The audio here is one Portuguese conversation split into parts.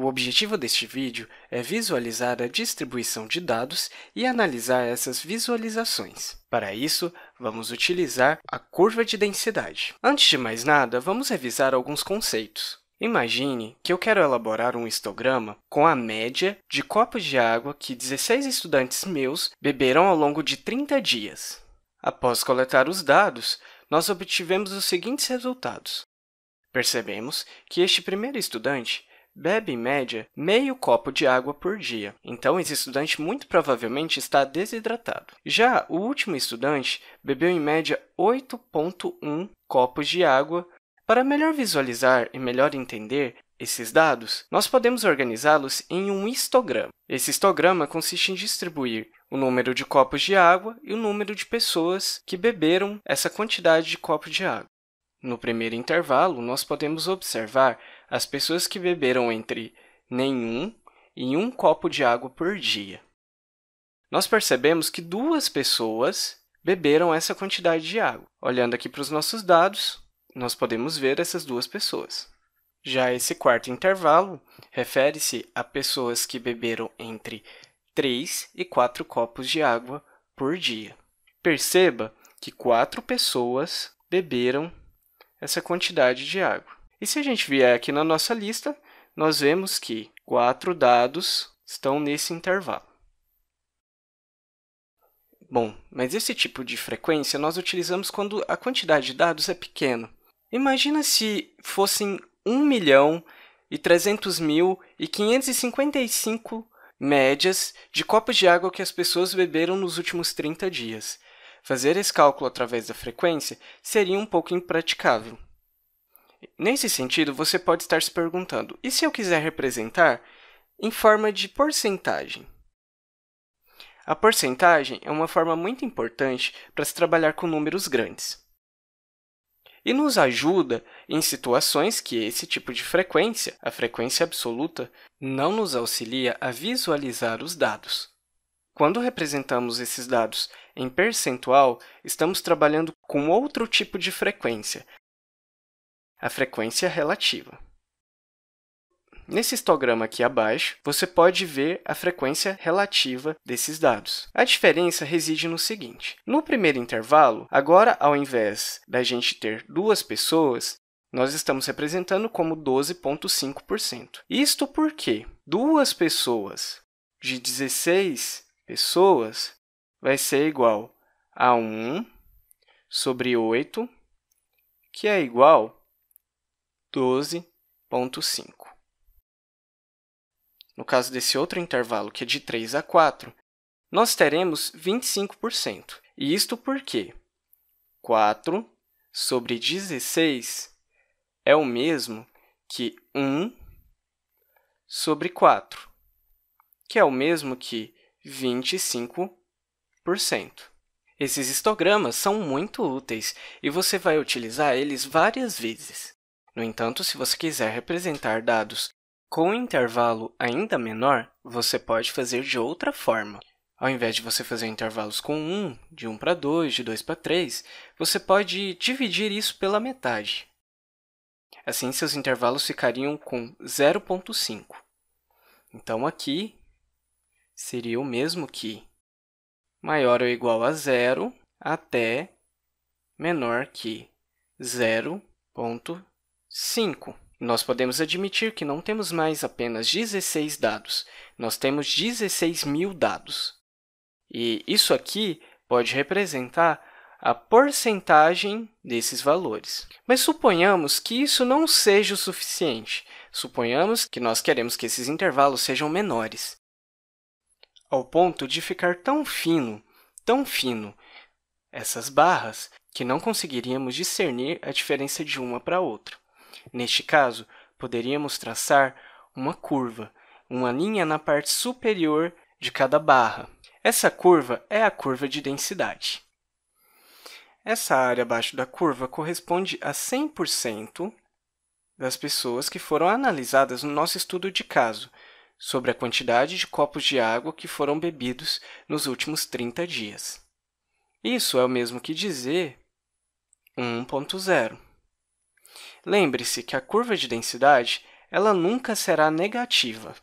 O objetivo deste vídeo é visualizar a distribuição de dados e analisar essas visualizações. Para isso, vamos utilizar a curva de densidade. Antes de mais nada, vamos revisar alguns conceitos. Imagine que eu quero elaborar um histograma com a média de copos de água que 16 estudantes meus beberam ao longo de 30 dias. Após coletar os dados, nós obtivemos os seguintes resultados. Percebemos que este primeiro estudante bebe, em média, meio copo de água por dia, então esse estudante muito provavelmente está desidratado. Já o último estudante bebeu, em média, 8,1 copos de água. Para melhor visualizar e melhor entender, esses dados, nós podemos organizá-los em um histograma. Esse histograma consiste em distribuir o número de copos de água e o número de pessoas que beberam essa quantidade de copos de água. No primeiro intervalo, nós podemos observar as pessoas que beberam entre nenhum e um copo de água por dia. Nós percebemos que duas pessoas beberam essa quantidade de água. Olhando aqui para os nossos dados, nós podemos ver essas duas pessoas. Já esse quarto intervalo refere-se a pessoas que beberam entre 3 e 4 copos de água por dia. Perceba que quatro pessoas beberam essa quantidade de água. E se a gente vier aqui na nossa lista, nós vemos que quatro dados estão nesse intervalo. Bom, mas esse tipo de frequência nós utilizamos quando a quantidade de dados é pequena. Imagina se fossem 1 milhão e 300 mil e 555 médias de copos de água que as pessoas beberam nos últimos 30 dias. Fazer esse cálculo através da frequência seria um pouco impraticável. Nesse sentido, você pode estar se perguntando: e se eu quiser representar em forma de porcentagem? A porcentagem é uma forma muito importante para se trabalhar com números grandes. E nos ajuda em situações que esse tipo de frequência, a frequência absoluta, não nos auxilia a visualizar os dados. Quando representamos esses dados em percentual, estamos trabalhando com outro tipo de frequência, a frequência relativa. Nesse histograma aqui abaixo, você pode ver a frequência relativa desses dados. A diferença reside no seguinte: no primeiro intervalo, agora ao invés da gente ter duas pessoas, nós estamos representando como 12,5%. Isto porque duas pessoas de 16 pessoas vai ser igual a 1 sobre 8, que é igual a 12,5. No caso desse outro intervalo, que é de 3 a 4, nós teremos 25%. E isto porque 4 sobre 16 é o mesmo que 1 sobre 4, que é o mesmo que 25%. Esses histogramas são muito úteis e você vai utilizar eles várias vezes. No entanto, se você quiser representar dados com um intervalo ainda menor, você pode fazer de outra forma. Ao invés de você fazer intervalos com 1, de 1 para 2, de 2 para 3, você pode dividir isso pela metade. Assim, seus intervalos ficariam com 0,5. Então, aqui, seria o mesmo que maior ou igual a zero até menor que 0.5. Nós podemos admitir que não temos mais apenas 16 dados, nós temos 16 mil dados. E isso aqui pode representar a porcentagem desses valores. Mas suponhamos que isso não seja o suficiente. Suponhamos que nós queremos que esses intervalos sejam menores ao ponto de ficar tão fino, tão fino, essas barras, que não conseguiríamos discernir a diferença de uma para outra. Neste caso, poderíamos traçar uma curva, uma linha na parte superior de cada barra. Essa curva é a curva de densidade. Essa área abaixo da curva corresponde a 100% das pessoas que foram analisadas no nosso estudo de caso, sobre a quantidade de copos de água que foram bebidos nos últimos 30 dias. Isso é o mesmo que dizer 1.0. Lembre-se que a curva de densidade ela nunca será negativa.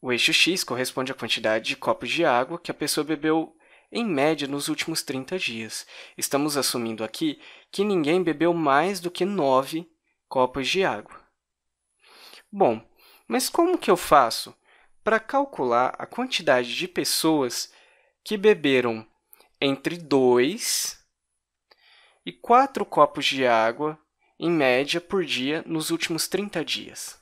O eixo x corresponde à quantidade de copos de água que a pessoa bebeu em média nos últimos 30 dias. Estamos assumindo aqui que ninguém bebeu mais do que 9 copos de água. Bom, mas como que eu faço para calcular a quantidade de pessoas que beberam entre 2 e 4 copos de água em média por dia nos últimos 30 dias?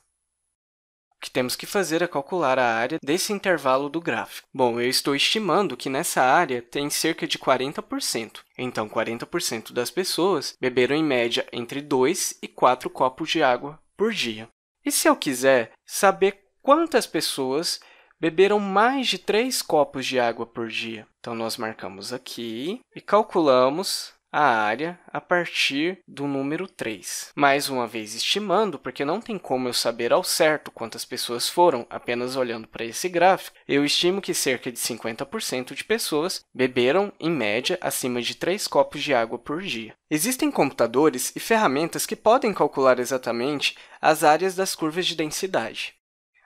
O que temos que fazer é calcular a área desse intervalo do gráfico. Bom, eu estou estimando que nessa área tem cerca de 40%. Então, 40% das pessoas beberam em média entre 2 e 4 copos de água por dia. E se eu quiser saber quantas pessoas beberam mais de 3 copos de água por dia? Então, nós marcamos aqui e calculamos a área a partir do número 3. Mais uma vez estimando, porque não tem como eu saber ao certo quantas pessoas foram apenas olhando para esse gráfico, eu estimo que cerca de 50% de pessoas beberam, em média, acima de 3 copos de água por dia. Existem computadores e ferramentas que podem calcular exatamente as áreas das curvas de densidade.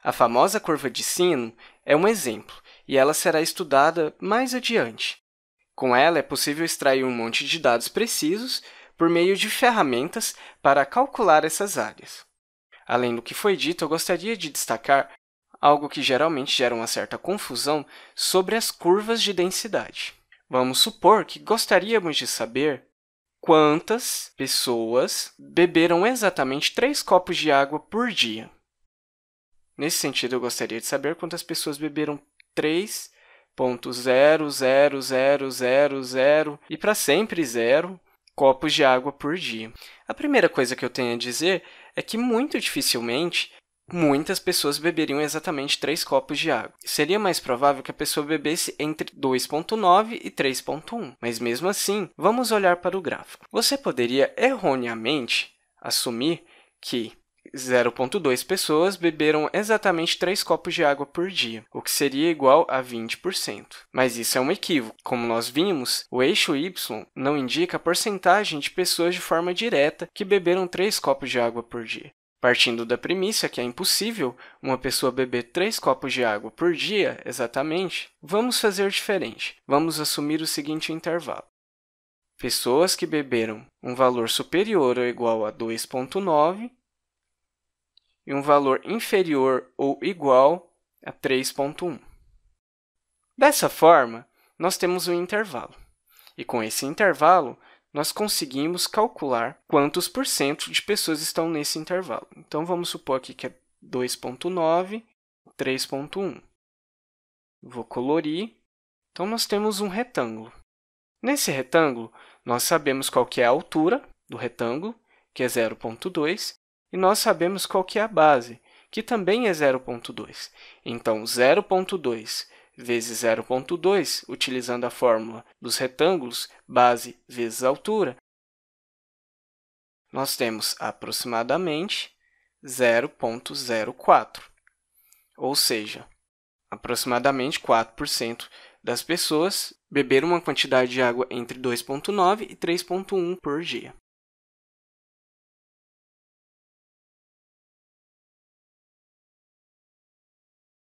A famosa curva de sino é um exemplo, e ela será estudada mais adiante. Com ela é possível extrair um monte de dados precisos por meio de ferramentas para calcular essas áreas. Além do que foi dito, eu gostaria de destacar algo que geralmente gera uma certa confusão sobre as curvas de densidade. Vamos supor que gostaríamos de saber quantas pessoas beberam exatamente 3 copos de água por dia. Nesse sentido, eu gostaria de saber quantas pessoas beberam 3 0,00000 e para sempre zero copos de água por dia. A primeira coisa que eu tenho a dizer é que muito dificilmente muitas pessoas beberiam exatamente 3 copos de água. Seria mais provável que a pessoa bebesse entre 2.9 e 3.1, mas mesmo assim, vamos olhar para o gráfico. Você poderia erroneamente assumir que 0,2 pessoas beberam exatamente 3 copos de água por dia, o que seria igual a 20%. Mas isso é um equívoco. Como nós vimos, o eixo Y não indica a porcentagem de pessoas de forma direta que beberam 3 copos de água por dia. Partindo da premissa que é impossível uma pessoa beber 3 copos de água por dia, exatamente, vamos fazer diferente. Vamos assumir o seguinte intervalo. Pessoas que beberam um valor superior ou igual a 2,9 e um valor inferior ou igual a 3.1. Dessa forma, nós temos um intervalo, e com esse intervalo, nós conseguimos calcular quantos por cento de pessoas estão nesse intervalo. Então, vamos supor aqui que é 2.9, 3.1. Vou colorir. Então, nós temos um retângulo. Nesse retângulo, nós sabemos qual que é a altura do retângulo, que é 0.2, e nós sabemos qual que é a base, que também é 0.2. Então, 0.2 vezes 0.2, utilizando a fórmula dos retângulos, base vezes altura, nós temos aproximadamente 0.04, ou seja, aproximadamente 4% das pessoas beberam uma quantidade de água entre 2.9 e 3.1 por dia.